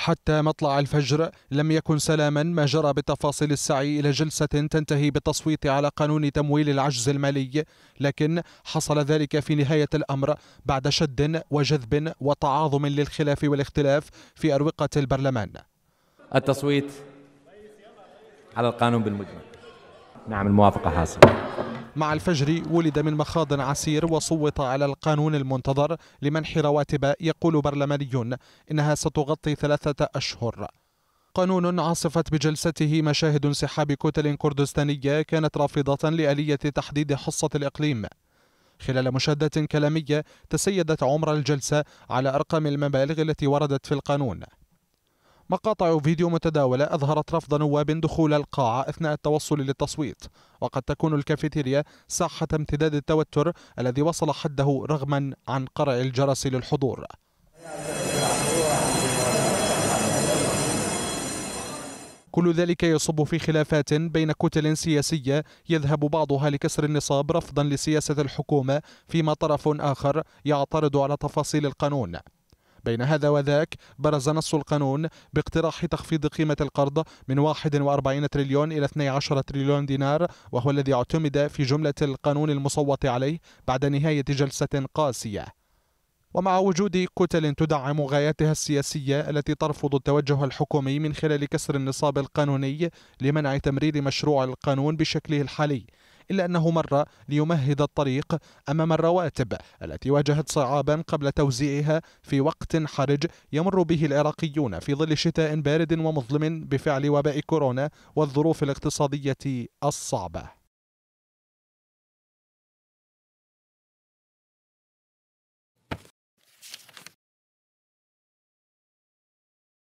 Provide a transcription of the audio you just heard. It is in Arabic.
حتى مطلع الفجر لم يكن سلاما ما جرى بتفاصيل السعي إلى جلسة تنتهي بالتصويت على قانون تمويل العجز المالي لكن حصل ذلك في نهاية الأمر بعد شد وجذب وتعاظم للخلاف والاختلاف في أروقة البرلمان التصويت على القانون بالمجمل نعم الموافقة حاصلة مع الفجر ولد من مخاض عسير وصوت على القانون المنتظر لمنح رواتب يقول برلماني إنها ستغطي ثلاثة أشهر قانون عاصفت بجلسته مشاهد انسحاب كتل كردستانية كانت رافضة لآلية تحديد حصة الإقليم خلال مشادة كلامية تسيدت عمر الجلسة على أرقام المبالغ التي وردت في القانون مقاطع فيديو متداولة أظهرت رفض نواب دخول القاعة أثناء التوصل للتصويت وقد تكون الكافيتيريا ساحة امتداد التوتر الذي وصل حده رغما عن قرع الجرس للحضور كل ذلك يصب في خلافات بين كتل سياسية يذهب بعضها لكسر النصاب رفضا لسياسة الحكومة فيما طرف آخر يعترض على تفاصيل القانون بين هذا وذاك برز نص القانون باقتراح تخفيض قيمة القرض من 41 تريليون إلى 12 تريليون دينار وهو الذي اعتمد في جملة القانون المصوت عليه بعد نهاية جلسة قاسية ومع وجود كتل تدعم غاياتها السياسية التي ترفض التوجه الحكومي من خلال كسر النصاب القانوني لمنع تمرير مشروع القانون بشكله الحالي إلا أنه مر ليمهد الطريق أمام الرواتب التي واجهت صعابا قبل توزيعها في وقت حرج يمر به العراقيون في ظل شتاء بارد ومظلم بفعل وباء كورونا والظروف الاقتصادية الصعبة